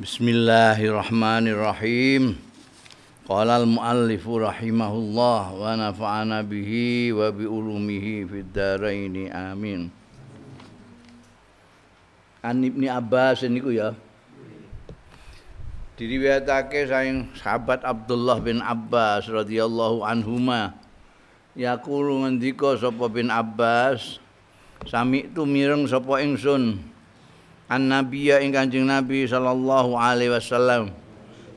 Bismillahirrahmanirrahim. Qala al-muallif rahimahullah wa nafa'ana bihi wa bi ulumihi fid dharain. Amin. An Ibnu Abbas niku ya. Diriwayatake saing sahabat Abdullah bin Abbas radhiyallahu anhuma. Yaqulu ngendika sapa bin Abbas, sami tu mireng sapa ingsun an Nabiya ing Kanjeng Nabi sallallahu alaihi wasallam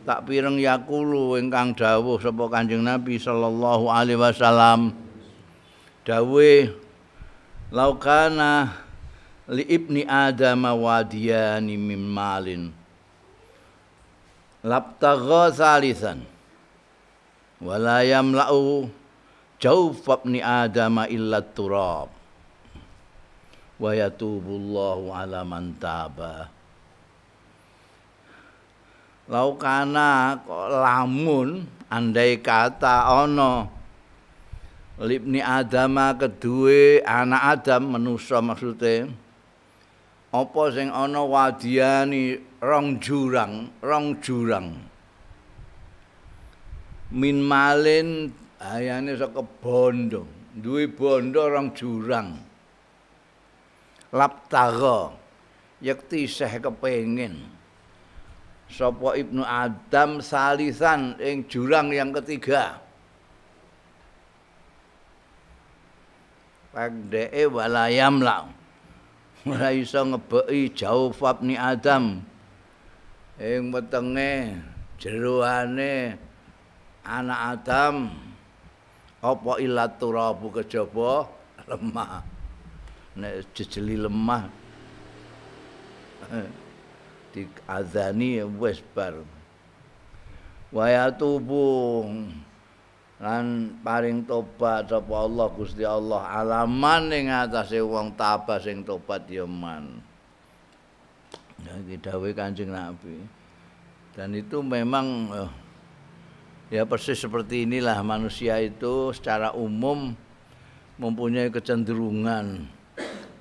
tak pireng yakulu ingkang dawuh sapa Kanjeng Nabi sallallahu alaihi wasallam dawe laukana li ibni adama wadiyani min malin labtagha salisan wala yamla'u jawfabni adama illa turab wa yatubullahu ala man taba laukana kok lamun andai kata ono, libni adama kedue anak adam manusa maksude apa sing ana wadiani rong jurang rong jurang min malin ayane saka bondo duwe bondo rong jurang labtaga yakti seh kepengin sapa ibnu adam salisan ing jurang yang ketiga pangdee walayam la ora iso ngebeki jawab ni adam ing wetenge jeruhane anak adam apa ilat turabu kejaba lemah nek jejeli lemah eh, diazani wis bar wa yatubu lan paring tobat sapa Allah Gusti Allah alaman ing atase wong tabah sing tobat ya man ya iki dawuh Kanjeng Nabi dan itu memang eh, ya persis seperti inilah manusia itu secara umum mempunyai kecenderungan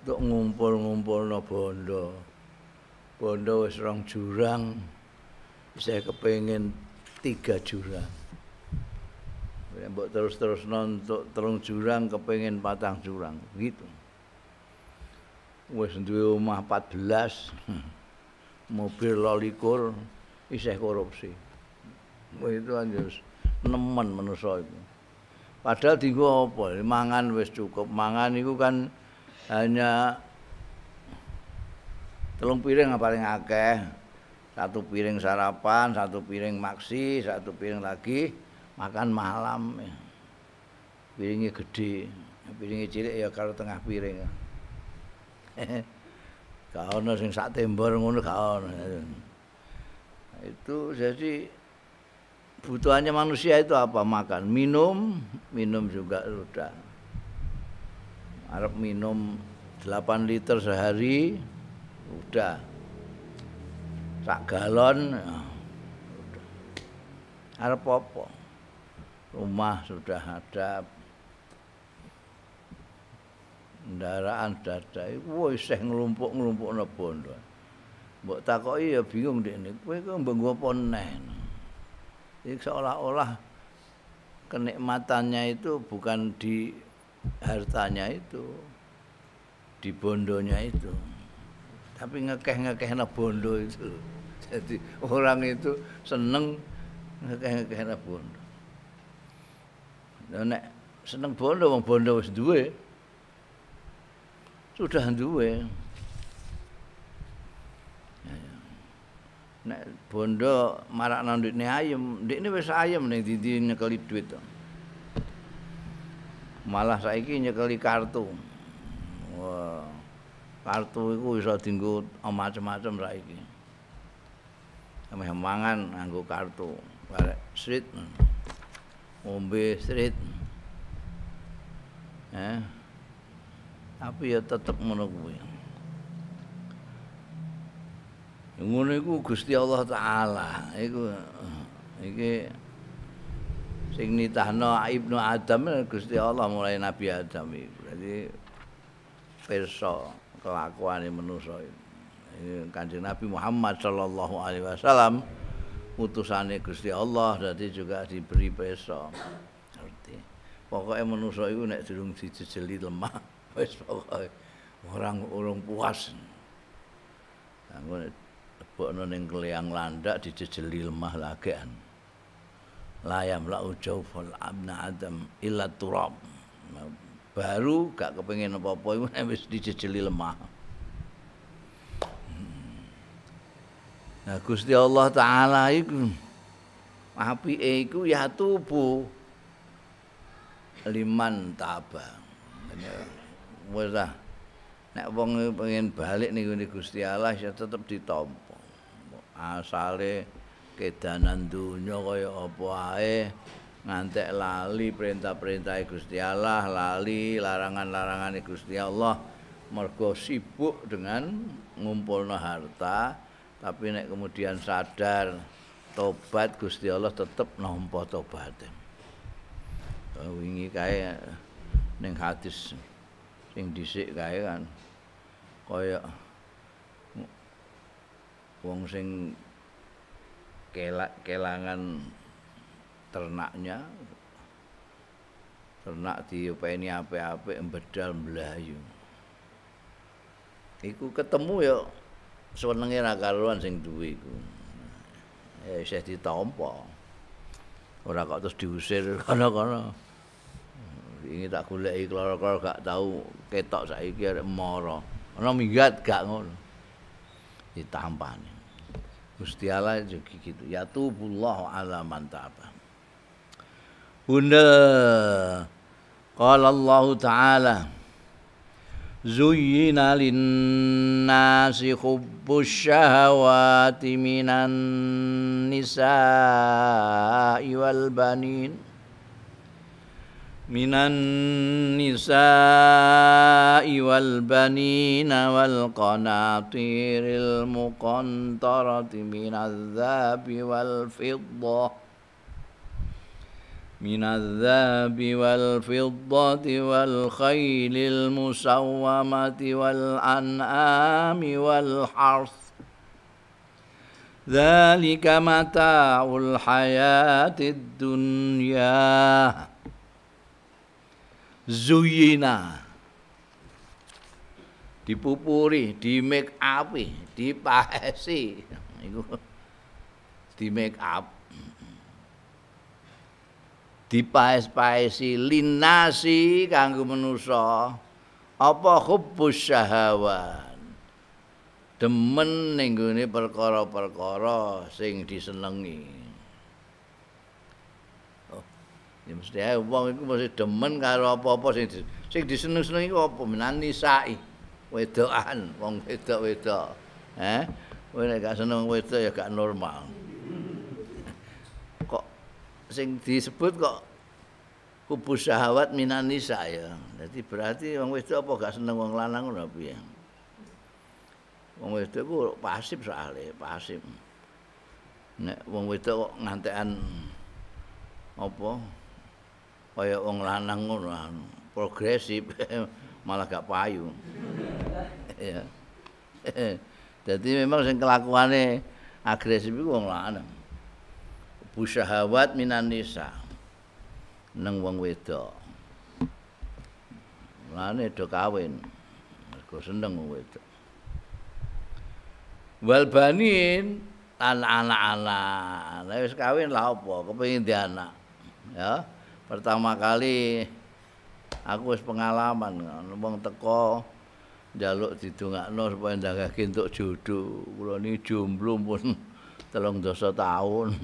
untuk ngumpul-ngumpul no bondo. Bondo wis rong jurang, saya kepengen tiga jurang. Mbok terus-terus nontok terung jurang, kepengen patang jurang, gitu. Wis duwe omah 14, mobil lolikur, isih korupsi. Wah itu aja nemen menurut saya. Padahal di gua apa? Mangan wis cukup. Mangan itu kan hanya telung piring yang paling akeh satu piring sarapan satu piring maksi satu piring lagi makan malam piringnya gede piringnya cilik ya kalau tengah piring kau sing sak tembor ngono kau itu jadi butuhannya manusia itu apa makan minum minum juga sudah Arab minum 8 liter sehari udah sak galon ya, Arab apa rumah sudah ada kendaraan sudah ada wis sih nglumpuk-nglumpukno bondo mbok takoki ya bingung ini, kowe kok mbenggo apa neh seolah-olah kenikmatannya itu bukan di hartanya itu di bondonya itu tapi ngekeh ngekeh na bondo itu jadi orang itu seneng ngekeh ngekeh na bondo dan nek seneng bondo wong bondo wis duwe sudah duwe nek bondo marakno ndikne ayem ndikne wis ayem ning didi nyekeli dhuwit to malah saiki nyekeli kartu. Wah. Kartu iku bisa dienggo macam-macam saiki. Ame mangan nganggo kartu, barek street. Ombe street. Eh. Tapi ya tetep ngono kuwi. Ngono iku Gusti Allah taala, iku eh, iki sing nitahno Ibnu Adam Gusti Allah mulai Nabi Adam iki. Berarti perso kelakuane manusa iki. Kanjeng Nabi Muhammad sallallahu alaihi wasallam utusane Gusti Allah jadi juga diberi perso. Ngerti. Pokoke manusa iku nek durung dijejeli lemah wis pokoke orang urung puas. Kanggo lebokno ning kleyang landak dijejeli lemah lagean la yamla'u jawfal amna adam illa turab nah, baru gak kepengen apa-apa itu nek wis dijejeli lemah hmm. Nah Gusti Allah taala iku api iku ya tubuh liman taba. Wis lah nek wong pengen balik niku Gusti Allah ya tetep ditampa. Asale kedanan dunya kaya apa ae ngantek lali perintah-perintah Gusti Allah, lali larangan-larangan Gusti Allah mergo sibuk dengan ngumpulno harta, tapi nek kemudian sadar tobat Gusti Allah tetep nampa tobaté. Wingi kae ning hadis sing dhisik kae kan kaya wong sing kelangan ternaknya ternak diopeni apik-apik mbedal melayu. iku ketemu ya senenge ra karuan sing duwe iku ya isih ditampa ora kok terus diusir kana-kana ingin tak golek kloro-kloro gak tahu ketok saiki arek moro. ana minggat gak ngono ditampani Gusti Allah juga gitu. Ya tubullah ala man ta'aba. Bunda Qala Allah Ta'ala Zuyyina linnasi hubbus syahawati minan nisa'i wal banin من النساء والبنين والقناطير المقنطرة من الذهب والفضة من الذهب والفضة والخيل المسومة والأنعام والحرث ذلك متاع الحياة الدنيا zuyina dipupuri di make up dipahesi iku di make up dipahes-pahesi linasi kanggo manusa apa hubbus syahawan demen ning perkara-perkara sing disenengi Ya mesti ae wong iku mesti demen karo apa-apa sing sing diseneng-senengi apa menani sai. wedo'an, wong wedo'-wedo'. Eh, kowe nek gak seneng wedo' ya gak normal. Kok sing disebut kok kubu syahwat minani sai ya. Dadi berarti wong wedo' apa gak seneng wong lanang ngono piye? Wong wedo' ku pasif soalé, pasif. Nek wong wedo' kok ngantekan apa? kaya wong lanang ngono progresif malah gak payu. iya. Dadi memang sing kelakuane agresif iku wong lanang. Busyahawat minan nisa. nang wong wedok. Lane do kawin. Mergo seneng wong wedok. Wal anak-anak. Lah wis kawin lah apa? Kepengin di anak. Ya. pertama kali aku wis pengalaman wong teko njaluk didongakno supaya ndagake entuk jodoh. Kula ini jomblo pun 30 taun.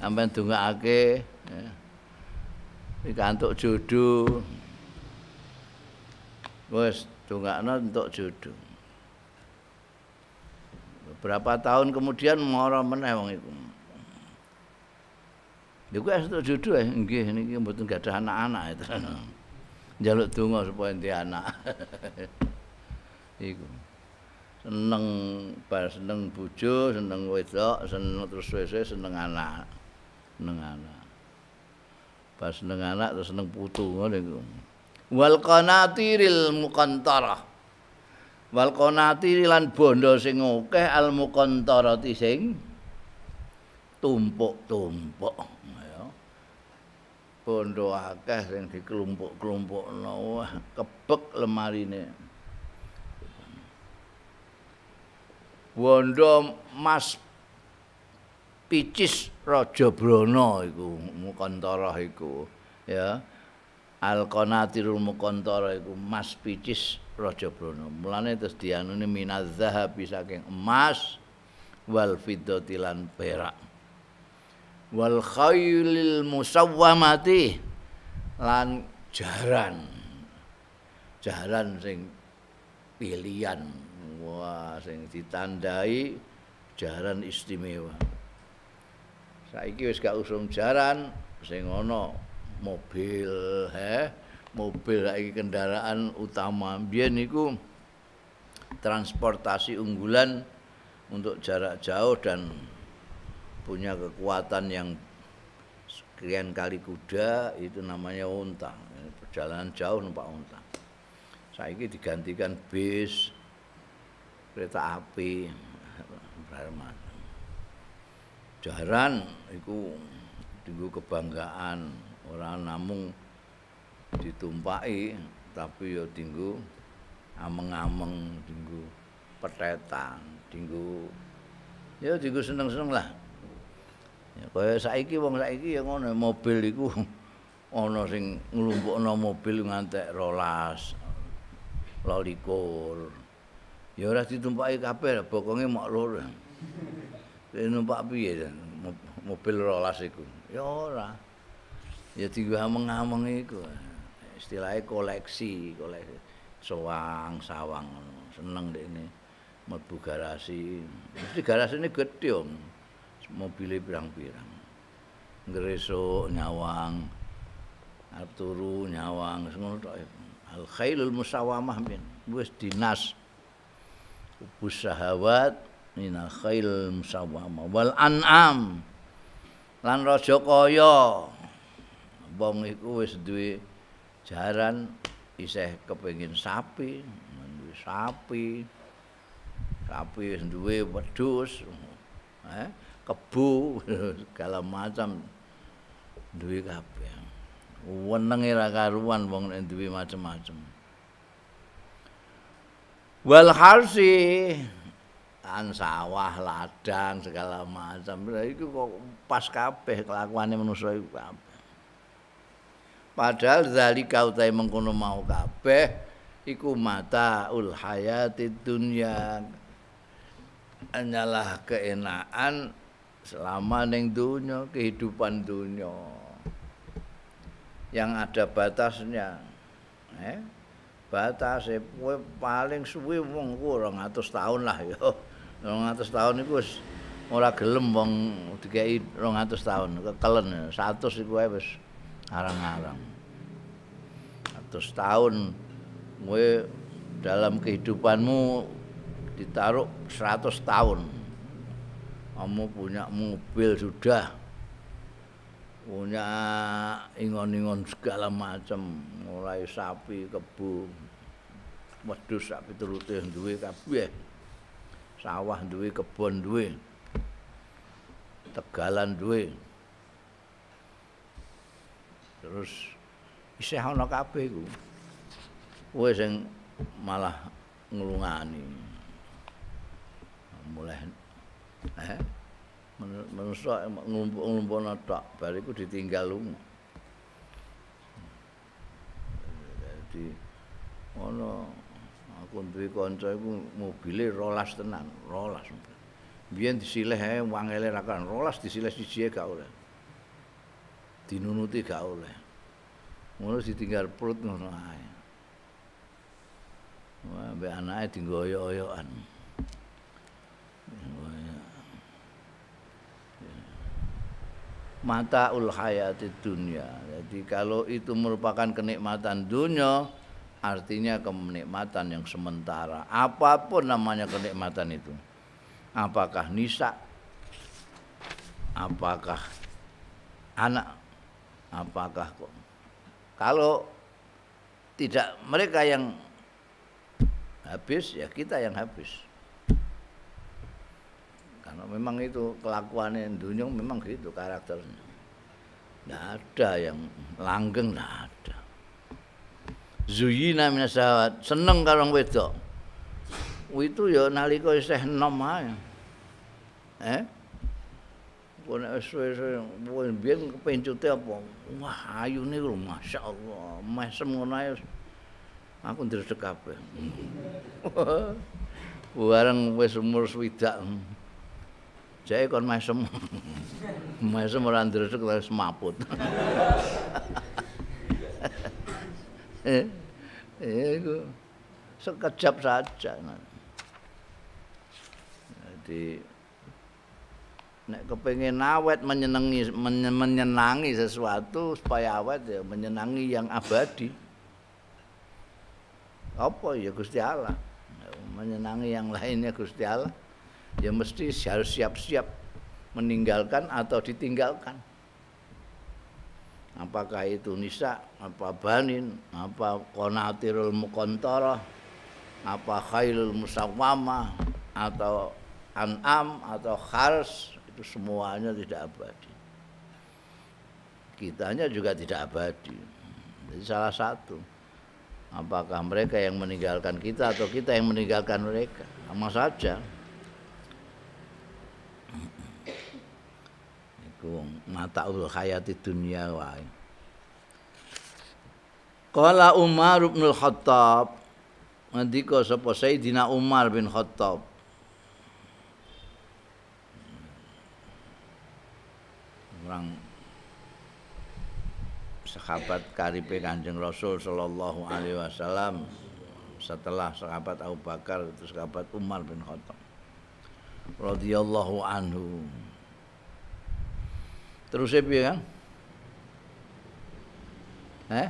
Sampeyan dongakake pikantuk ya. jodoh. Wis dongakno entuk jodoh. Beberapa tahun kemudian moro meneh wong iku. Eh. Ya kuwi asu dudu nggih niki mboten gadah anak-anak itu. Jaluk donga supaya ndek anak. Iku. Seneng bar seneng bojo, seneng wedok, seneng terus wis-wis seneng anak. Seneng anak. Pas seneng anak terus seneng putu ngono iku. Wal qanatiril muqantarah. Wal qanatir lan bondo sing akeh al muqantarati sing tumpuk-tumpuk. bondo akeh sing dikelompok-kelompokno wah kebek lemarine bondo mas picis raja brana iku mukantara iku ya alqanatirul mukantara iku mas picis raja brana mulane terus dianune minaz zahab emas wal perak wal khayulil musawwamati lan jaran jaran sing pilihan wah sing ditandai jaran istimewa saiki wis gak usung jaran sing ana mobil he mobil iki kendaraan utama mbiyen iku transportasi unggulan untuk jarak jauh dan punya kekuatan yang sekian kali kuda itu namanya unta perjalanan jauh numpak unta saya ini digantikan bis kereta api Brahman jaran itu tinggu kebanggaan orang namung ditumpai tapi ya tinggu ameng-ameng tinggu petetan tinggu ya tinggu seneng-seneng lah kaya saiki wong saiki ya ngono mobil iku ana sing nglumpukno mobil ngantek rolas lolikur ya ora ditumpaki kabeh bokonge mok lur kene numpak piye mobil rolas iku ya ora ya digameng-ameng iku istilahnya koleksi koleksi sawang sawang seneng dek ini mau garasi mesti garasi ini gede om mobilnya pirang-pirang. Ngeresok, nyawang, arep turu, nyawang, semuanya itu. Al-khailul musawamah, min. Wes dinas. Ubus sahabat, al khail musawamah. Wal an'am, lan rojo koyo. Bong iku wes duwe jaran, iseh kepengin sapi, duwe sapi, sapi wes duwe wedus. Eh? kebu segala macam duwe kabeh. Wenenge ra karuan wong nek macam-macam. Wal harsi an sawah, ladang segala macam. itu kok pas kabeh kelakuane manusa iku kabeh. Padahal zalika utahe mengkono mau kabeh iku mata ul hayati dunya. Hanyalah keenaan selama neng dunia kehidupan dunia yang ada batasnya eh batase paling suwe wong kurang atas tahun lah yo atas tahun iku wis ora gelem wong dikai atas tahun kekelen satu sih gue bes arang-arang atas tahun gue dalam kehidupanmu ditaruh 100 tahun kamu punya mobil sudah punya ingon-ingon segala macam mulai sapi kebu wedhus sapi turute duwe kabeh sawah duwe kebon duwe tegalan duwe terus isih ana kabeh iku kowe malah ngulungani mulai Eh? Manusia ngumpul-ngumpul tok bariku ditinggal lu. Jadi ono aku duwe kanca iku mobile rolas tenan, rolas. Biyen disileh ae wangele rakan, rolas disileh siji gak oleh. Dinunuti gak oleh. Ngono ditinggal perut ngono ae. Wah, be anake digoyok-oyokan. mata ulhayati dunia. Jadi kalau itu merupakan kenikmatan dunia, artinya kenikmatan yang sementara. Apapun namanya kenikmatan itu. Apakah nisa? Apakah anak? Apakah kok? Kalau tidak mereka yang habis ya kita yang habis memang itu kelakuannya dunia memang gitu karakternya tidak ada yang langgeng tidak ada zuyina minas sahabat seneng karang wedok itu ya nali isih nom aja. eh Kone eswe-eswe, suwe biar ke apa wah ayune lho Allah. mesem ngono ae aku ndresek kabeh bareng wes umur swidak saya kon mesem. mesem ora ndresek terus semaput. Eh, eh, iku sekejap saja. Nah. Jadi nek kepengin awet menyenangi menyenangi sesuatu supaya awet ya menyenangi yang abadi. Apa ya Gusti Allah? Menyenangi yang lainnya Gusti Allah ya mesti harus siap-siap meninggalkan atau ditinggalkan. Apakah itu nisa, apa banin, apa konatirul mukontoro, apa khailul Musawwama atau an'am, atau khars, itu semuanya tidak abadi. Kitanya juga tidak abadi. Jadi salah satu. Apakah mereka yang meninggalkan kita atau kita yang meninggalkan mereka? Sama saja. iku wong mataul hayati dunia wae. Qala Umar bin Khattab ngendika sapa Sayyidina Umar bin Khattab orang sahabat karipe Kanjeng Rasul sallallahu alaihi wasallam setelah sahabat Abu Bakar itu sahabat Umar bin Khattab radhiyallahu anhu Terus saya piye, kan? Eh?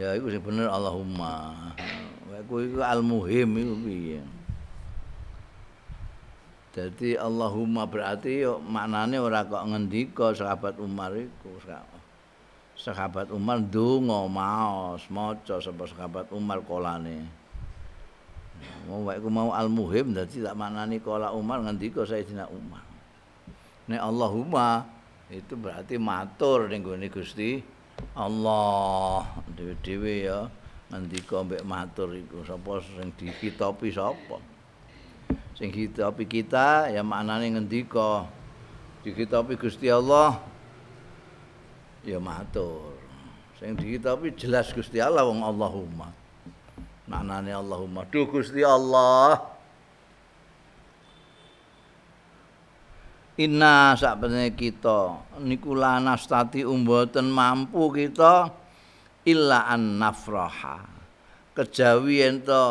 Ya itu sih Allahumma. Aku iku al-muhim itu Jadi Allahumma berarti yo maknanya ora kok ngendika sahabat Umar itu, Sahabat Umar dungo maos moco sama sahabat Umar kolane. Mau wae mau al-muhim jadi tak maknani kola Umar ngendika tidak Umar. nek Allahumma itu berarti matur ning gone Gusti Allah dewe-dewe ya ngendika mbek matur iku sapa sing dikitopi sapa sing dikitopi kita ya maknane ngendika dikitopi Gusti Allah ya matur sing dikitopi jelas Gusti Allah wong Allahumma maknane Allahumma duh Gusti Allah inna sakpene kita niku lanastati umboten mampu kita illa an nafraha kejawi ento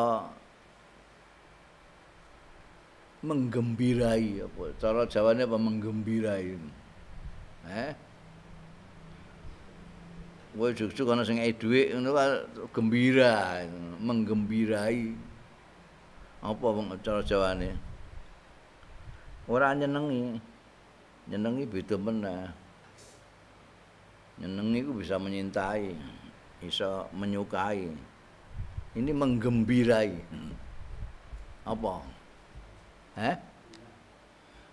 menggembirai apa cara jawane apa menggembirai eh Woi cucu kana sing edhuwe ngono gembira menggembirai apa wong cara jawane ora nyenengi nyenengi beda meneh nyenengi ku bisa menyintai bisa menyukai ini menggembirai apa eh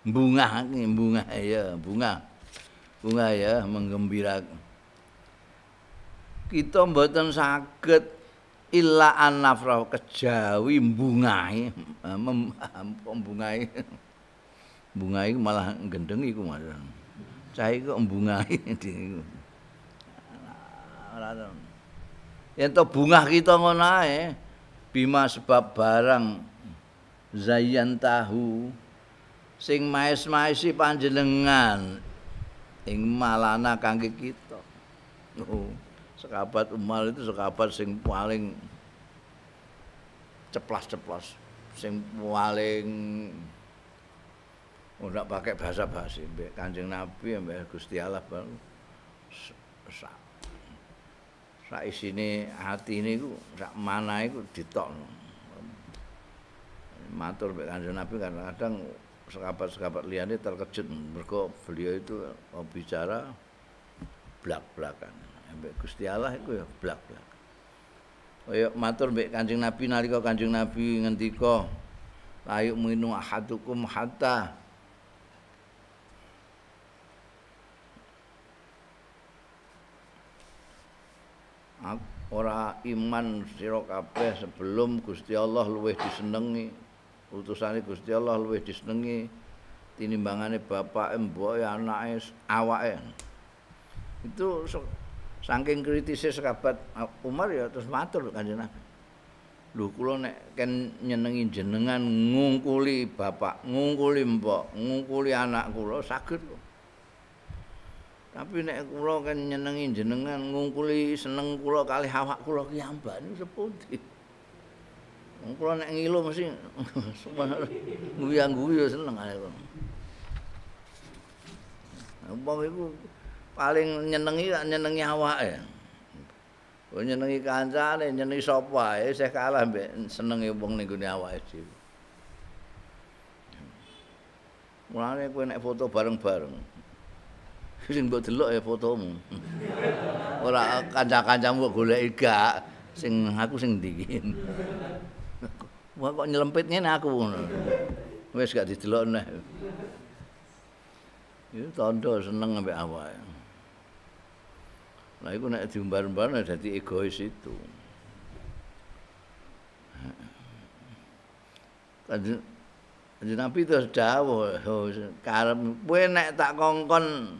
bunga ini bunga ya bunga bunga iya, ya menggembirakan kita mboten saged illa an nafrah kejawi bungai membungai bunga iku malah gendeng iku maksudnya. Cahaya iku bunga iku. Yang tau bunga kita ngona ya. Bima sebab barang zayan tahu. Sing maes-maesi panjenengan. Ing malana kangge kita. Oh, sekabat umal itu sekabat sing paling ceplas-ceplos sing paling ora oh, pakai bahasa basi mbek Kanjeng Nabi mbek Gusti Allah bang sak sak isine ati niku sak manae iku ditokno matur mbek Kanjeng Nabi kadang-kadang sekabat-sekabat liyane terkejut mergo beliau itu mau bicara blak-blakan mbek Gusti Allah iku ya blak-blak Kaya matur mbek Kanjeng Nabi nalika Kanjeng Nabi ngendika Layuk minu ahadukum hatta ora iman sira kabeh sebelum Gusti Allah luwih disenengi utusane Gusti Allah luwih disenengi tinimbangane bapak mbok anake awake itu saking kritisis sekabat Umar ya terus matur Kanjeng Nabi lho kula nek ken nyenengi jenengan ngungkuli bapak ngungkuli mbok ngungkuli anak kula saged kok Tapi nek kula kan nyenengi jenengan ngungkuli seneng kula kali awak kula ki ambane sepundi. Wong kula nek ngilu mesti guyu-guyu ya seneng ae kula. Wong iku paling nyenengi tak nyenengi awake. Wong nyenengi kancane, nyenengi sapa ae isih kalah mbek senenge wong ning gone awake dhewe. Mulane kowe nek foto bareng-bareng. sing mbok delok ya fotomu. Ora kanca-kancamu kok golek gak sing aku sing dikin. Wah kok nyelempit ngene aku ngono. Wis gak didelok neh. Itu tanda seneng ambek awake. Lah iku nek diumbar-umbar nek dadi egois itu. Kanjeng Kanjeng Nabi itu sudah, oh, karep kowe nek tak kongkon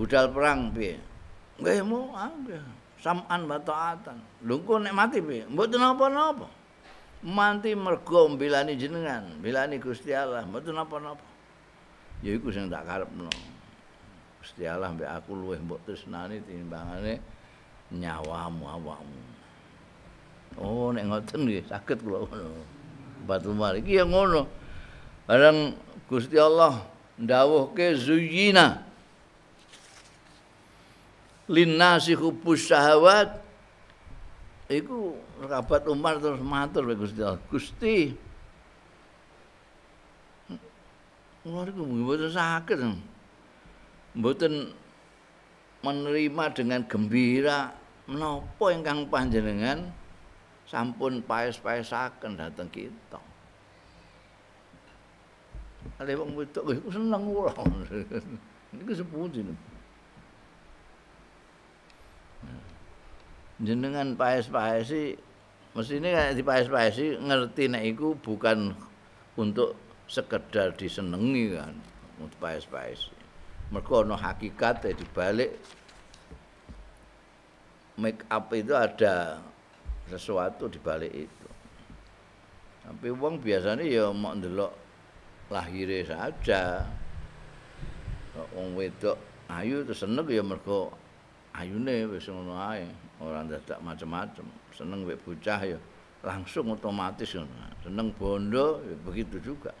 budal perang piye? Nggih mau, anggah. Ah, Saman wa taatan. Lungku nek mati piye? Mboten napa-napa. Mati mergo mbilani jenengan, mbilani Gusti Allah, mboten napa-napa. Ya iku sing tak karepno. Gusti Allah mbek aku luwih mbok tresnani timbangane nyawamu awakmu. Oh nek ngoten nggih saged kula ngono. Batu mari iki ya ngono. Bareng Gusti Allah ndawuhke zuyina. linasi hubus syahwat iku rabat Umar terus matur we Gusti Gusti Ular iku mboten sakit mboten menerima dengan gembira menapa ingkang panjenengan sampun paes-paesaken dhateng kita Ale wong wedok iku seneng ora. Niku sepundi niku? jenengan paes-paesi paes ini kayak di paes paesi ngerti nek iku bukan untuk sekedar disenengi kan untuk paes-paesi paes hakikat ya di balik make up itu ada sesuatu di balik itu tapi uang biasanya ya mau ndelok lahirnya saja Uang wedok ayu itu seneng ya ayu nih besok ngono ayu Orang dadak macam-macam, seneng wek bocah ya langsung otomatis ngono. Seneng bondo ya begitu juga.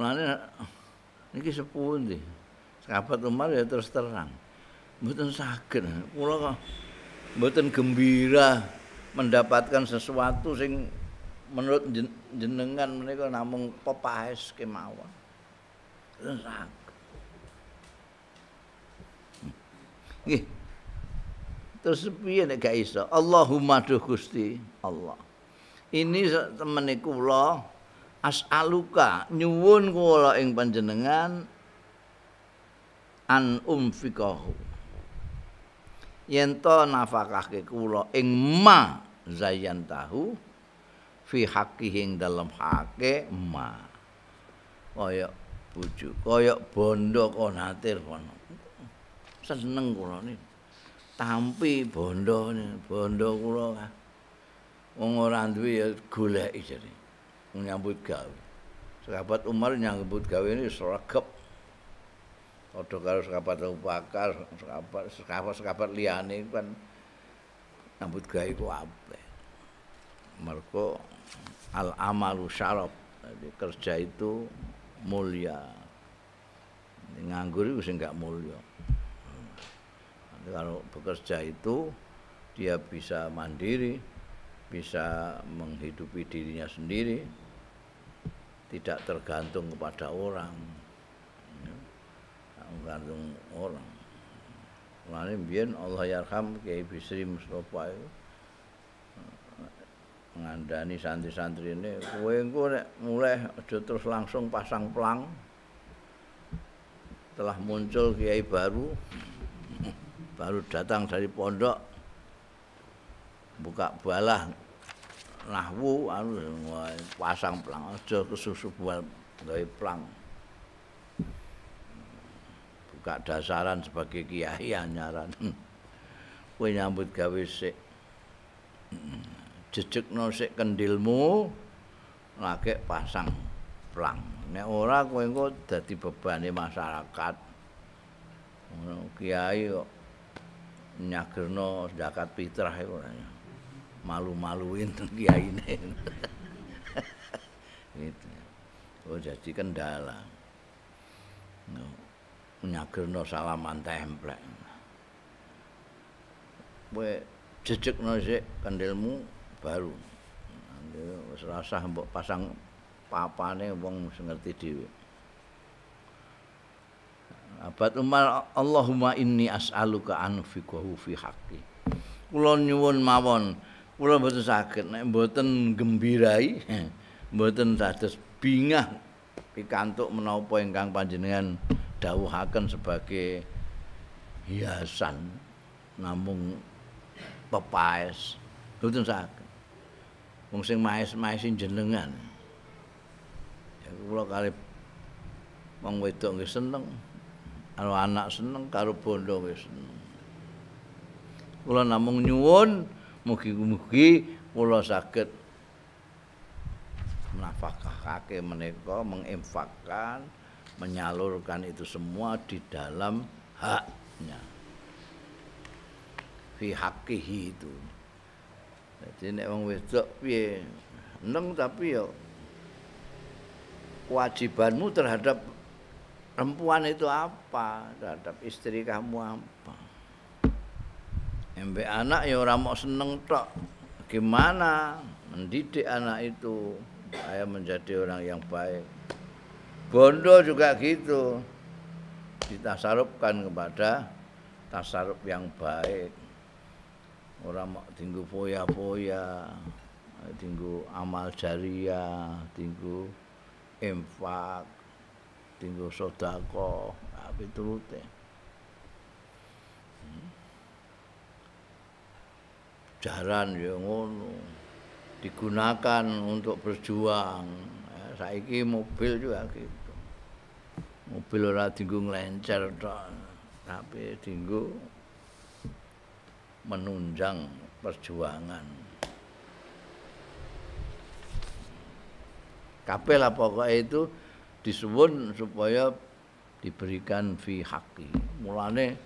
Mulane niki sepundi. Sahabat Umar ya terus terang. Mboten saged. Kula kok mboten gembira mendapatkan sesuatu sing menurut jenengan menika namung pepaes kemawon. Terus sakit. Nggih. Terus nek gak iso? Allahumma duh Gusti Allah. Ini temene kula as'aluka nyuwun kula ing panjenengan an umfikahu. Yen to nafakahke kula ing ma zayan tahu fi haqqihi ing dalem hake ma. Kaya bojo, kaya bondo kon konatir ngono. seneng kula ni. Tampi bondo ni, bondo kula kah. Ngorang duwi ya gulai isi Menyambut gawe. Sekabat Umar nyambut gawe ini seragap. Kodok karo sekabat Upakar, sekabat, sekabat, sekabat liane kan. Nyambut gawe ku apa. Mereka al-amalu syarab. Jadi kerja itu mulia. Nganggur itu sih enggak mulia. kalau bekerja itu dia bisa mandiri, bisa menghidupi dirinya sendiri, tidak tergantung kepada orang, ya, tergantung orang. Lain biar Allah yarham Kiai Bisri Mustofa itu mengandani santri-santri ini kue nek mulai aja terus langsung pasang pelang telah muncul kiai baru baru datang dari pondok buka balah nahwu anu pasang pelang aja kesusu buat gawe pelang buka dasaran sebagai kiai anyaran kowe nyambut gawe sik jejekno sik kendilmu lagi pasang pelang nek ora kowe engko dadi bebane masyarakat kiai kok nyagerno zakat fitrah iku malu-maluin kiyaine gitu oh jadi kendala nyagerno salaman templek we jejek no sik baru nanti wis rasah mbok pasang papane wong sing ngerti dhewe abad umar Allahumma inni as'aluka an fi fi haqqi kula nyuwun mawon kula mboten saged nek mboten gembirai mboten dados bingah pikantuk menapa ingkang panjenengan dawuhaken sebagai hiasan namung pepaes mboten saged wong sing maes-maes jenengan kula kali wong wedok nggih seneng kalau anak seneng karo bondo wis seneng kula namung nyuwun mugi-mugi kula saged menafkahake menika menginfakkan menyalurkan itu semua di dalam haknya fi haqqihi itu jadi nek wong wedok piye neng tapi ya kewajibanmu terhadap perempuan itu apa terhadap istri kamu apa embe anak ya orang mau seneng tok gimana mendidik anak itu saya menjadi orang yang baik bondo juga gitu ditasarupkan kepada tasarup yang baik orang mau tinggu poya-poya tinggu amal jariah tinggu infak tinggu sodako api turute jaran ya ngono digunakan untuk berjuang ya, saiki mobil juga gitu mobil ora dinggo lancar tok tapi tinggu menunjang perjuangan kapel lah pokoknya itu disebut supaya diberikan fi haqqi. Mulane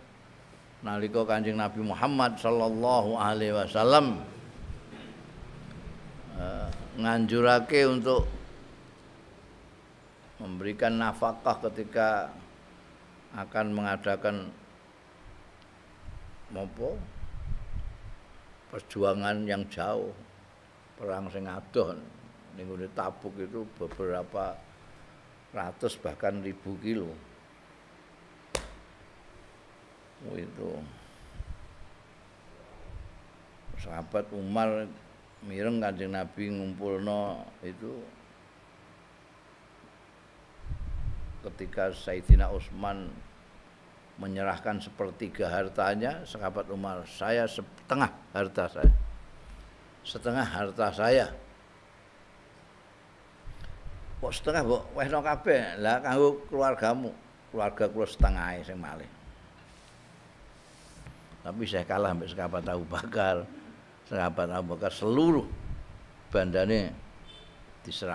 nalika Kanjeng Nabi Muhammad sallallahu alaihi wasallam eh, nganjurake untuk memberikan nafkah ketika akan mengadakan mopo perjuangan yang jauh perang sing adoh ning Tabuk itu beberapa ratus bahkan ribu kilo oh, itu sahabat Umar mireng kanjeng Nabi ngumpulno itu ketika Saidina Utsman menyerahkan sepertiga hartanya sahabat Umar saya setengah harta saya setengah harta saya kok setengah kok no kabeh lah kanggo keluargamu keluarga kulo setengah sing malih tapi saya kalah sampai sahabat tahu Bakar sahabat tahu Bakar seluruh bandane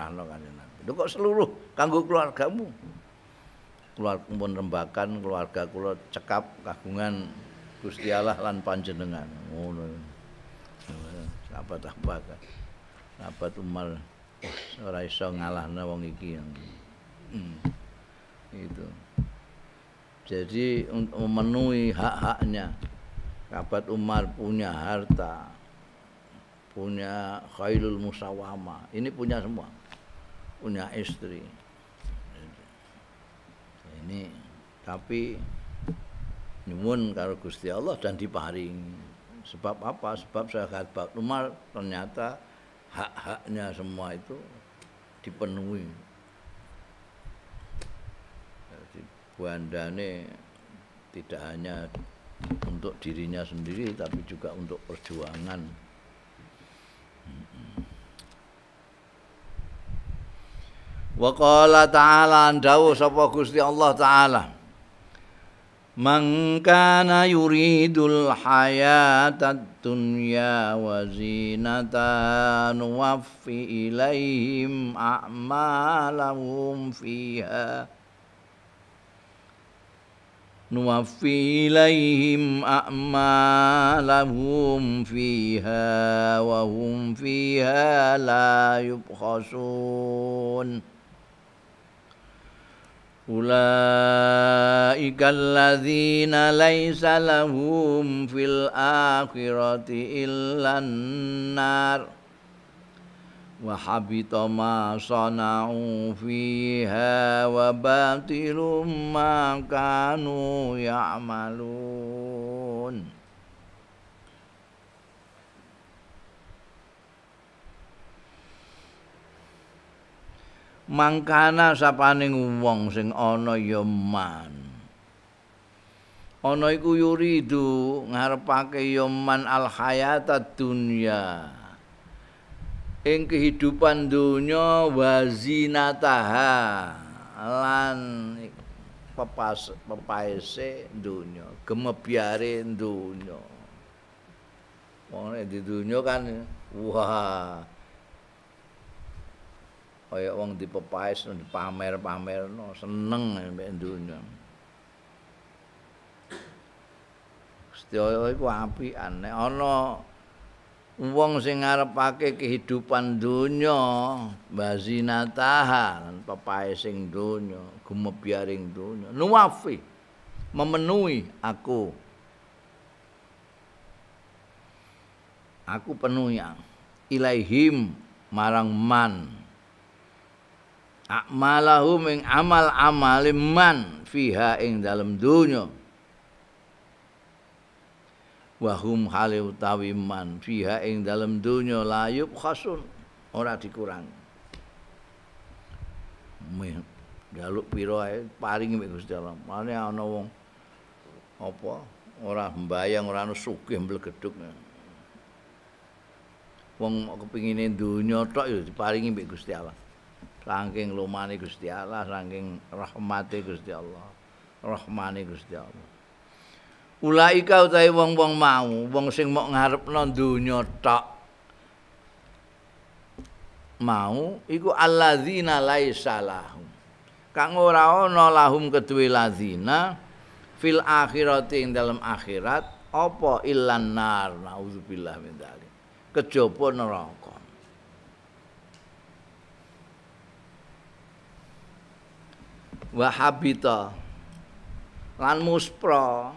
no kan Nabi lho kok seluruh kanggo keluargamu keluarga pun rembakan keluarga kulo cekap kagungan Gusti Allah lan panjenengan ngono tahu tahu Bakar sahabat Umar ora iso ngalahna wong iki. yang hmm. Itu. Jadi untuk memenuhi hak-haknya. Kabat Umar punya harta, punya khairul musawama. Ini punya semua. Punya istri. Ini tapi nyumun karo Gusti Allah dan diparing, Sebab apa? Sebab saya kabat Umar ternyata hak-haknya semua itu dipenuhi. Jadi Buandane tidak hanya untuk dirinya sendiri tapi juga untuk perjuangan. Wa qala ta'ala dawu sapa Gusti Allah taala. من كان يريد الحياة الدنيا وزينتها نوف إليهم أعمالهم فيها نوفي إليهم أعمالهم فيها وهم فيها لا يبخسون أولئك الذين ليس لهم في الآخرة إلا النار وحبط ما صنعوا فيها وباطل ما كانوا يعملون mangkana sapaning wong sing ana ya man ana iku yuridu ngarepake ya man al hayata dunya ing kehidupan donya wazinataha lan pepas pepaese donya gemebiare donya wong di donya kan wah kaya wong dipepais dipamer-pamerno seneng mbek donya. Sedaya iku apian nek ana wong sing ngarepake kehidupan donya bazinataha lan pepaising donya, gumebyaring donya, nuwafi memenuhi aku. Aku penuhi ilaihim marang man akmalahum ing amal-amal man fiha ing dalam donya wa hum hale utawi man fiha ing dalam donya layub khasun ora dikurangi jaluk pira ae paringi mek Gusti Allah mane ana wong apa ora mbayang ora ana sugih mblegeduk wong kepingine donya tok ya diparingi mek Gusti Allah saking lumane Gusti Allah saking rahmate Gusti Allah rahmane Gusti Allah ulaika utahe wong-wong mau wong sing mok ngarepno donya tok mau iku allazina laisa lahum kang ora ana lahum keduwe lazina fil akhirati ing dalam akhirat apa illan nar naudzubillah min dzalik kejaba neraka wahabita lan muspra.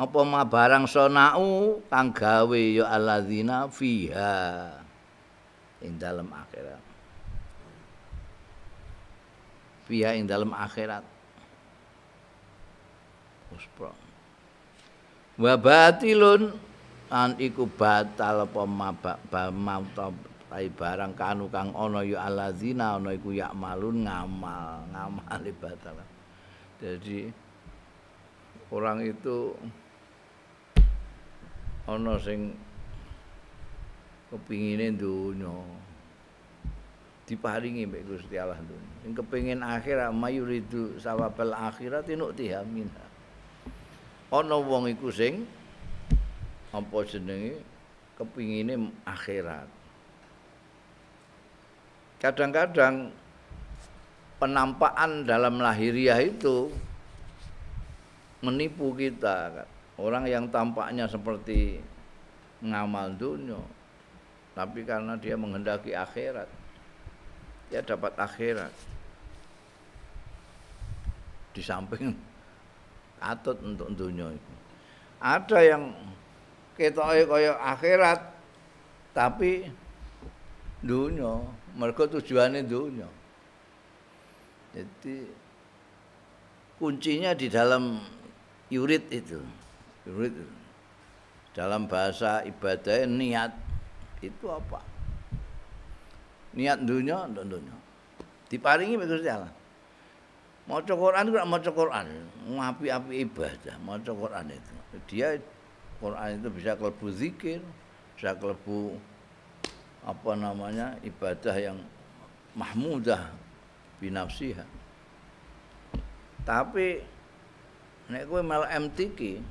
apa mabarang sonau kang gawe ya alladzina fiha ing dalam akhirat fiha ing dalam akhirat Muspra. wa batilun an iku batal apa mabak Tapi barang kanu kang ono yu ala zina ono iku yak ngamal ngamal ibadah. Jadi orang itu ono sing kepingin dunya, diparingi mbek Gusti Allah dunia. Sing kepingin akhirat mayuridu sawabal akhirat tinuk tihamin. Ono wong iku sing apa jenenge kepingine akhirat. kadang-kadang penampakan dalam lahiriah itu menipu kita. Orang yang tampaknya seperti ngamal dunia, tapi karena dia menghendaki akhirat, dia dapat akhirat. Di samping atut untuk dunia itu. Ada yang kita kaya akhirat, tapi dunia mereka tujuannya dunia jadi kuncinya di dalam yurid itu yurid itu. dalam bahasa ibadah niat itu apa niat dunia untuk dunia diparingi Gusti Allah Mau Quran itu mau Quran ngapi-api ibadah mau Quran itu dia Quran itu bisa kelebu zikir bisa kelebu apa namanya ibadah yang mahmudah binafsiha tapi nek kowe mel MTQ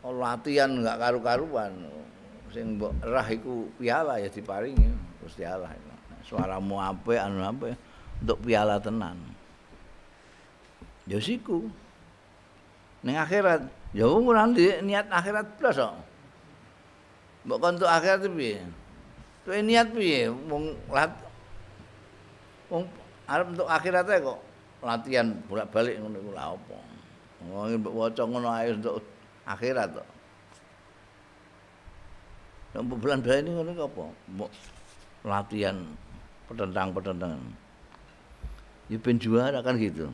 oh, latihan enggak karu-karuan sing mbok rah iku piala ya diparingi Gusti Allah suaramu apa anu apa untuk piala tenan ya siku ning akhirat jauh ya wong nanti niat akhirat plus kok Mbok kon tuk akhirat piye? Tuk niat piye? Wong lat wong arep untuk akhirat kok latihan bolak-balik ngono iku lha apa? Wong mbok waca ngono ae untuk akhirat kok. Nek bulan bae ini ngono apa? Mbok latihan petentang-petentangan. Ya ben juara kan gitu.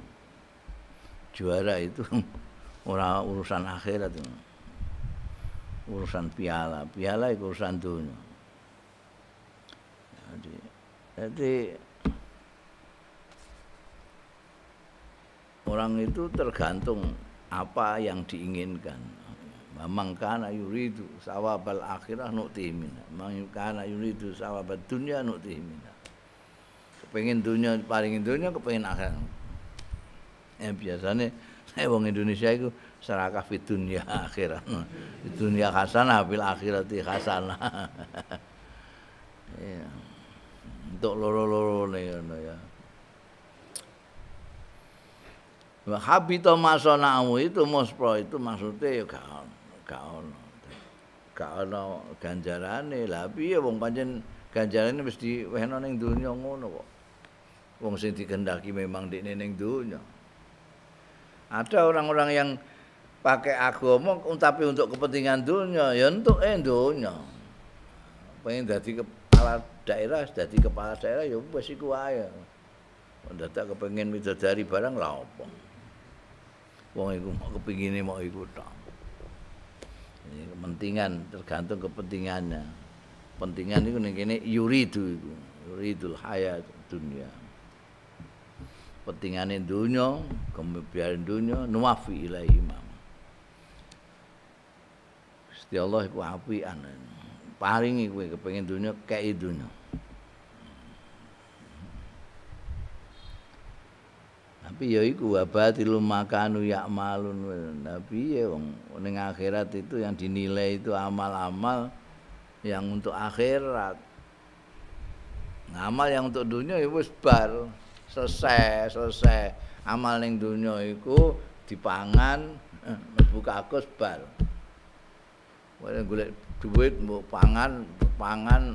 Juara itu ora urusan akhirat. Itu urusan piala, piala itu urusan dunia. Jadi, jadi orang itu tergantung apa yang diinginkan. Memang kana yuridu al akhirah nu'ti minha. Mamang kana yuridu sawabad dunya nu'ti minha. Kepengen dunia, paling dunia, kepengen akhirat. Eh biasanya, saya orang Indonesia itu serakah fid dunya akhirah. Di dunia hasanah fil akhirati hasanah. ya. Untuk loro-loro nih ngono ya. Wa habita masonamu itu mospro itu maksudnya ya gak ono, gak ganjaran nih tapi ya Lah panjen ganjaran ini ganjarane wis neng dunia ngono kok. Wong sing dikendaki memang di ning dunia Ada orang-orang yang pakai agama tapi untuk kepentingan dunia ya untuk eh pengen jadi kepala daerah jadi kepala daerah ya wis iku ae kepengen bisa dari barang lha opo wong iku mau kepingin mau ikut tok ini kepentingan tergantung kepentingannya kepentingan itu ning kene yuridu yuri yuridul hayat dunia kepentingane dunia kemudian dunia nuwafi ilai imam Gusti Allah api apian. Paringi kowe kepengin dunia kei dunya. Tapi ya iku wabatilu makanu yakmalun. Tapi ya wong ning akhirat itu yang dinilai itu amal-amal yang untuk akhirat. Amal yang untuk dunia itu ya wis selesai, selesai. Amal yang dunia iku dipangan eh, mlebu kakus bar. Wene golek duit mbok pangan, pangan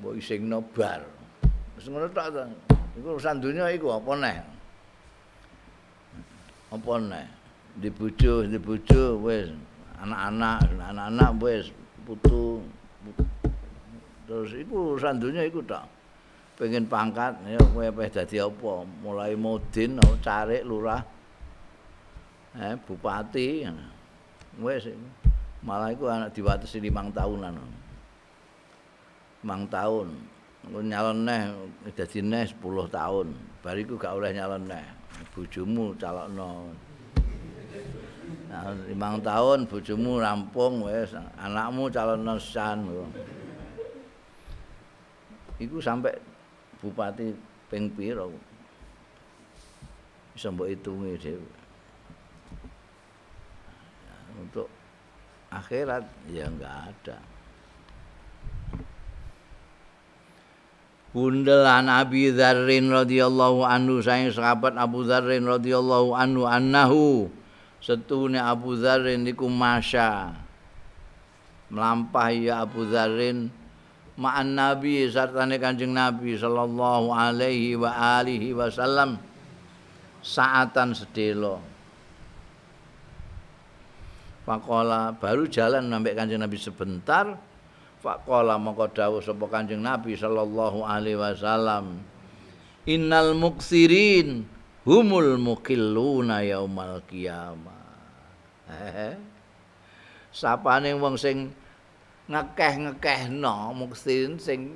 mbok isingno bar. Wis ngono tok to. Iku urusan dunya iku apa neh? Apa neh? Di bojo, di bojo wis anak-anak, anak-anak wis putu terus iku urusan dunya iku tok. Pengen pangkat, ya kowe pe dadi apa? Mulai mudin, cari lurah. Eh, bupati. Wis iku. malah iku anak diwatesi limang tahunan limang tahun nyalon neh jadi neh sepuluh tahun bariku gak oleh nyalon neh bujumu calok nah, limang tahun bujumu rampung wes anakmu calon no san iku sampai bupati ping piro iso mbok hitungi dhewe untuk akhirat ya nggak ada. Kundelan Abi Dharrin radhiyallahu anhu sayang sahabat Abu Dharrin radhiyallahu anhu annahu setune Abu Dharrin niku masya melampah ya Abu Dharrin ma'an Nabi serta Kanjeng Nabi sallallahu alaihi wa alihi wasallam saatan sedelo Fakola baru jalan sampai kanjeng Nabi sebentar. Fakola mongko dawu sopo kanjeng Nabi sallallahu Alaihi Wasallam. Innal muksirin humul mukilluna yaumal qiyamah Sapa neng wong sing ngekeh ngekeh no muksirin sing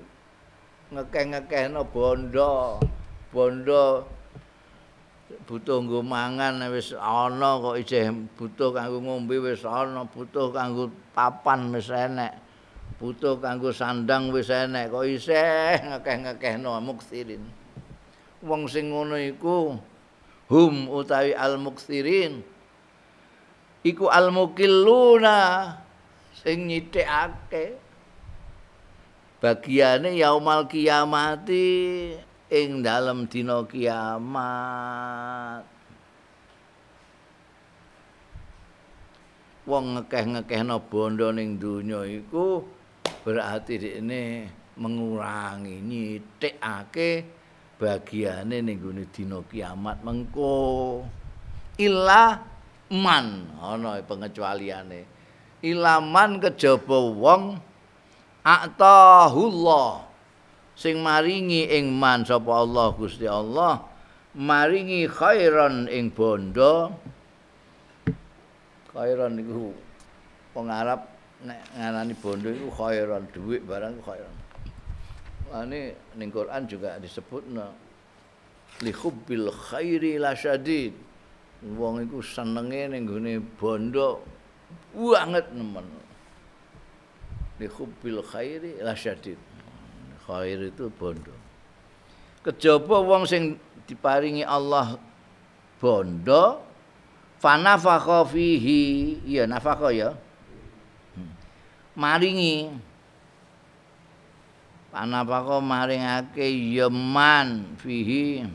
ngekeh ngekeh no bondo bondo butuh kanggo mangan wis ana kok isih butuh kanggo ngombe wis ana butuh kanggo papan wis enek butuh kanggo sandang wis enek kok isih ngekeh-ngekehno ngekeh muksirin wong sing ngono iku hum utawi al muksirin iku al mukilluna sing nyithikake bagiane yaumal kiamati ing dalem dina kiamat wong ngekeh-ngekehna bondo ning donya iku berarti dekne mengurangi nyithikake bagiane ning gone dina kiamat mengko illa man ana pengecualiane ilaman kejaba wong atahullah sing maringi ing man sapa Allah Gusti Allah maringi khairan ing bondo khairan niku wong Arab nek ngarani bondo iku khairan dhuwit barang khairan ini ning Quran juga disebut li hubbil khairi lasyadid wong iku senenge ning gone bondo banget nemen li hubbil khairi lasyadid khair itu bondo. Kejaba wong sing diparingi Allah bondo fanafakha fihi ya nafakha ya. Hmm. Maringi panapakha maringake yaman fihi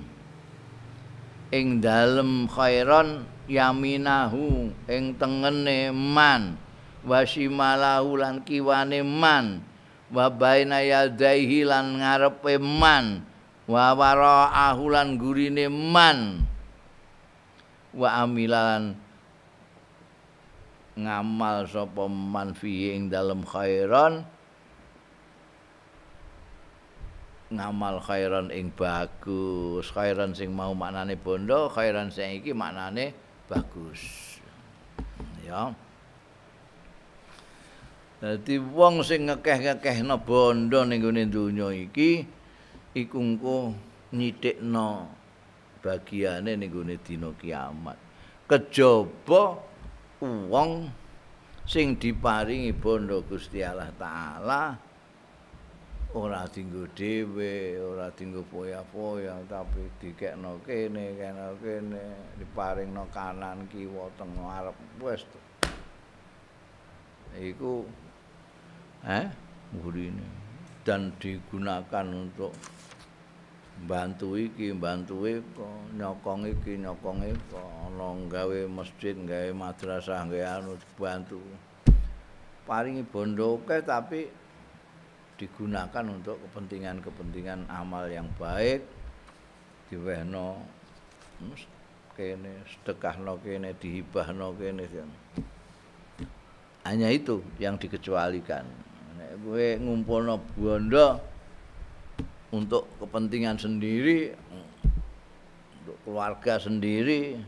ing dalem khairon yaminahu ing tengene man wasimalahu lan kiwane man. wa baina yadaihi lan ngarepe man wa waraahu lan gurine man wa amilan ngamal sapa man fihi dalem khairan ngamal khairan ing bagus khairan sing mau maknane bondo khairan sing iki maknane bagus ya Dadi wong sing ngekeh-ngekehna bondo ning gone donya iki iku engko nyithikna bagiane ning gone dina kiamat. Kejaba wong sing diparingi bondo Gusti Allah taala ora tinggo dhewe, ora tinggo poya-poya tapi dikekno kene, kene kene, diparingno kanan kiwa teng arep wis. Iku eh ini dan digunakan untuk bantu iki bantu eko nyokong iki nyokong eko ana gawe masjid gawe madrasah gawe anu dibantu paringi bondo oke tapi digunakan untuk kepentingan-kepentingan amal yang baik diwehno kene no kene no kene hanya itu yang dikecualikan nek ngumpul no bondo untuk kepentingan sendiri untuk keluarga sendiri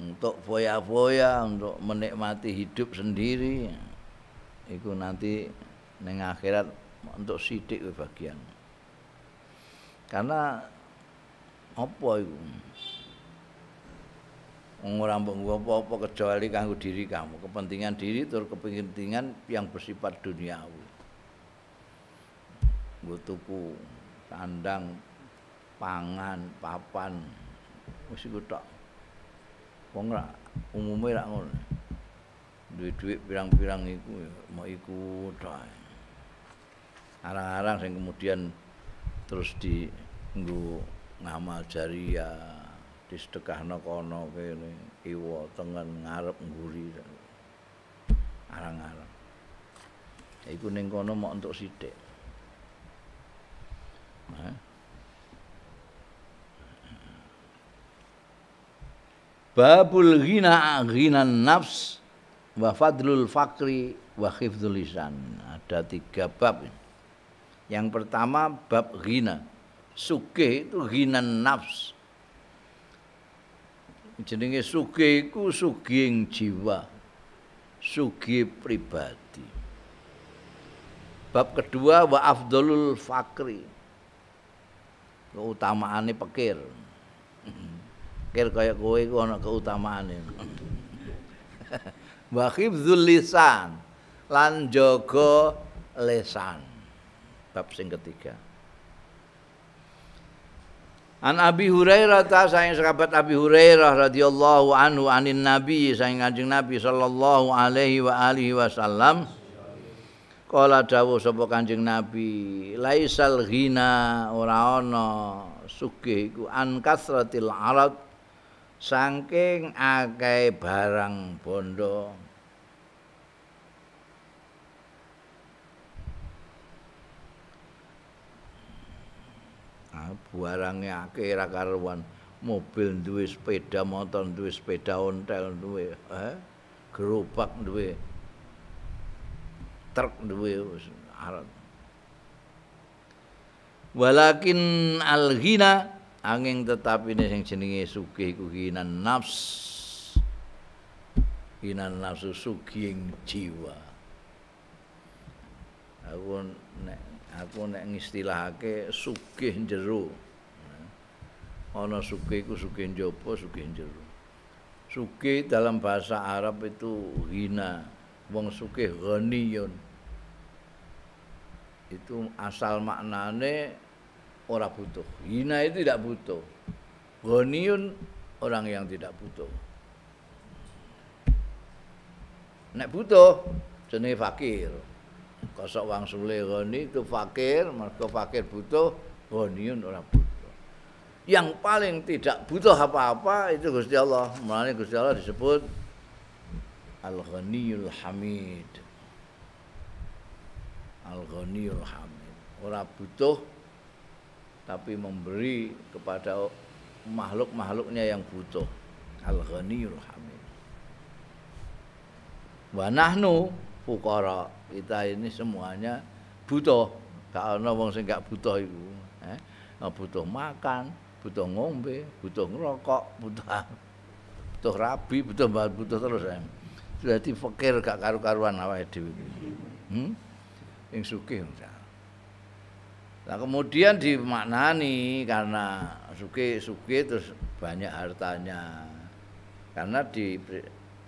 untuk foya-foya untuk menikmati hidup sendiri itu nanti neng akhirat untuk sidik bagian karena apa itu ora mbok apa-apa kecuali kanggo diri kamu, kepentingan diri tur kepentingan yang bersifat duniawi. Nggo tuku sandang, pangan, papan wis iku tok. Wong ra umume ra ngono. Duit-duit pirang-pirang iku ya, mau iku Arang-arang sing kemudian terus di nggo ngamal jariah disedekahno kono kene iwa tengen ngarep nguri arang-arang iku ning kono mok entuk sithik babul ghina ghina nafs wa fadlul fakri wa khifdzul lisan ada tiga bab yang pertama bab ghina suke itu ghina nafs jenenge sugih iku suging jiwa sugih pribadi bab kedua wa afdalul fakri keutamaane pikir pikir kaya kowe iku ana keutamaane wa hifdzul lisan lan jaga lisan bab sing ketiga An Abi Hurairah ta saing sahabat Abi Hurairah radhiyallahu anhu anin Nabi saing kanjeng Nabi sallallahu alaihi wa alihi wasallam. Kala dawuh sapa kanjeng Nabi, laisal ghina ora ana sugih iku an kasratil arad saking akeh barang bondo buarangnya akhirnya karuan. Mobil duit sepeda motor duit sepeda ontel duit eh? gerobak duwe. Truk duit Walakin al-ghina angin tetap ini yang jenenge sugih ku nafs. Hinan nafsu sugih jiwa. Aku nek aku nek ngistilahake sugih jero ana sugih iku sugih njaba sugih jero sugih dalam bahasa Arab itu hina wong sugih ghaniyun itu asal maknane ora butuh hina itu tidak butuh ghaniyun orang yang tidak butuh nek butuh jenenge fakir kosok wangsule goni itu fakir mereka fakir butuh goniun orang butuh yang paling tidak butuh apa-apa itu Gusti Allah Melalui Gusti Allah disebut al ghaniyul hamid al ghaniyul hamid orang butuh tapi memberi kepada makhluk-makhluknya yang butuh al ghaniyul hamid wa nahnu fukara. Kita ini semuanya butuh. Gak orang wong sing gak butuh iku. Eh, eh? butuh makan, butuh ngombe, butuh ngerokok, butuh butuh rabi, butuh butuh terus. Eh? Jadi fakir gak karu-karuan awake dhewe. Hmm? Yang sugih Nah, kemudian dimaknani karena suki suke terus banyak hartanya. Karena di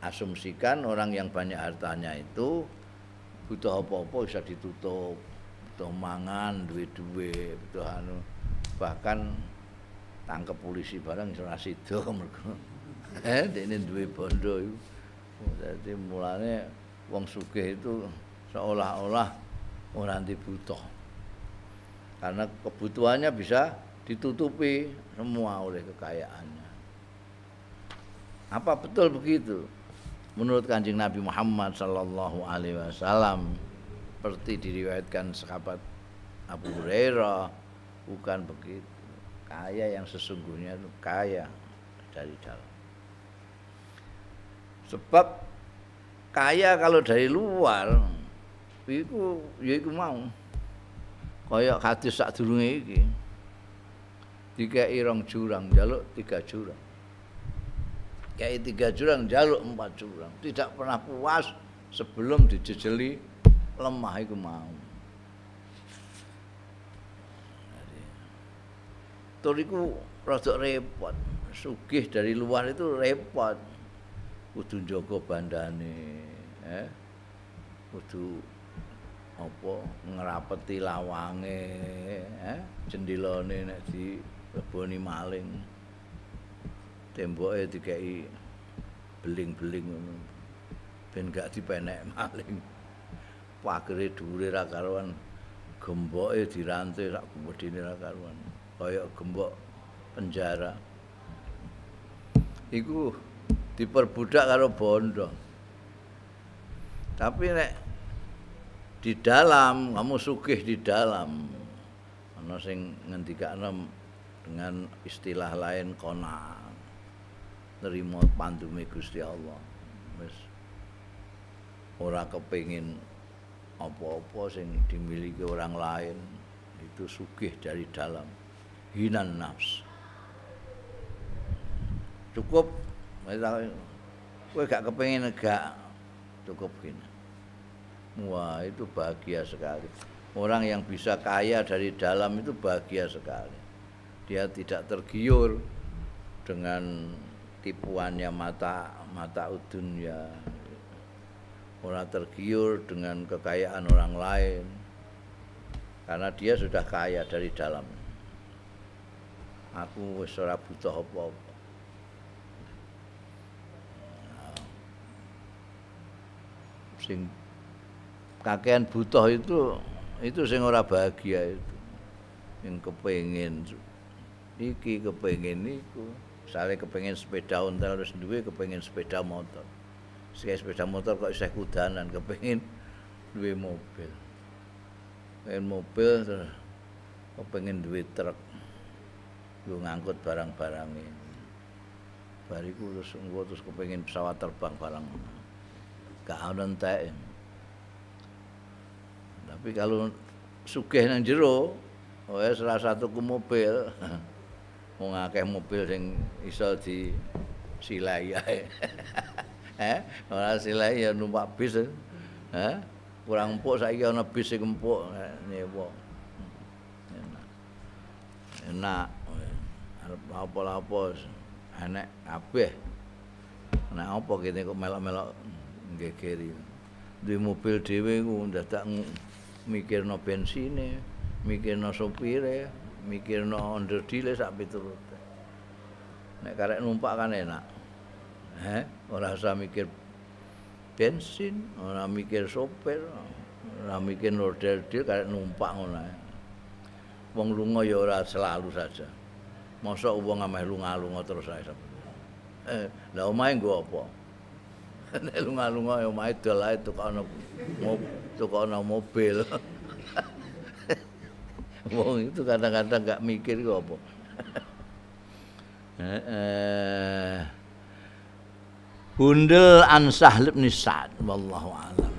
asumsikan orang yang banyak hartanya itu butuh apa-apa bisa ditutup butuh mangan duit-duit butuh anu bahkan tangkap polisi barang itu sida mereka eh ini duwe bondo itu jadi mulanya wong suge itu seolah-olah orang butuh karena kebutuhannya bisa ditutupi semua oleh kekayaannya apa betul begitu menurut kanjeng Nabi Muhammad Sallallahu Alaihi Wasallam seperti diriwayatkan sahabat Abu Hurairah bukan begitu kaya yang sesungguhnya itu kaya dari dalam sebab kaya kalau dari luar itu ya itu mau kaya hadis sak durunge iki tiga rong jurang jaluk tiga jurang kayak tiga jurang jaluk empat jurang tidak pernah puas sebelum dijejeli lemah itu mau Turiku rada repot sugih dari luar itu repot kudu Joko bandane eh kudu apa ngerapeti lawange eh ya. jendelane nek dileboni maling temboke dikeki beling-beling ngono. Ben gak dipenek maling. Pakere dhuwure ra karuan, gemboke dirantai sak gumedine ra karuan. Kaya gembok penjara. Iku diperbudak karo bondo. Tapi nek di dalam kamu sugih di dalam ana sing ngendikane dengan istilah lain konak nerima pandume Gusti Allah wis ora kepengin apa-apa sing dimiliki orang lain itu sugih dari dalam hinan nafs cukup kowe gak kepengin gak cukup gini wah itu bahagia sekali orang yang bisa kaya dari dalam itu bahagia sekali dia tidak tergiur dengan tipuannya mata mata udun ya orang tergiur dengan kekayaan orang lain karena dia sudah kaya dari dalam aku suara butuh apa-apa sing kakean butuh itu itu sing ora bahagia itu yang kepengen iki kepengen niku Misalnya kepengen sepeda ontel harus duwe, kepengen sepeda motor. Sekali sepeda motor kok saya kudanan, kepengen duwe mobil. Pengen mobil terus kepengen duwe truk. gue ngangkut barang-barang ini. Bariku terus gue terus kepengen pesawat terbang barang. Gak ana entek. Tapi kalau sugeh nang jero, oh ya salah satu ke mobil. wong akeh mobil sing iso di silai ae. eh, ora silai ya numpak bis. Eh, eh? kurang empuk saiki ana bis sing empuk nyewa. Enak. Enak. Arep apa-apa enak kabeh. Nek apa kene kok melok-melok gegeri. Di mobil dhewe ku ndadak mikirno bensine, mikirno sopire, mikirno under dile sak piturute. Nek karek numpak kan enak. He, ora usah mikir bensin, ora mikir sopir, ora mikir model dil karek numpak ngono ae. Wong lunga ya ora selalu saja. Masa wong ameh lunga-lunga terus ae. Eh, lha omahe nggo apa? Nek lunga-lunga ya omahe dol ae tukokno mobil. wong itu kadang-kadang gak mikir kok apa eh, eh. Bundel an Sahl bin Saad, wallahu alam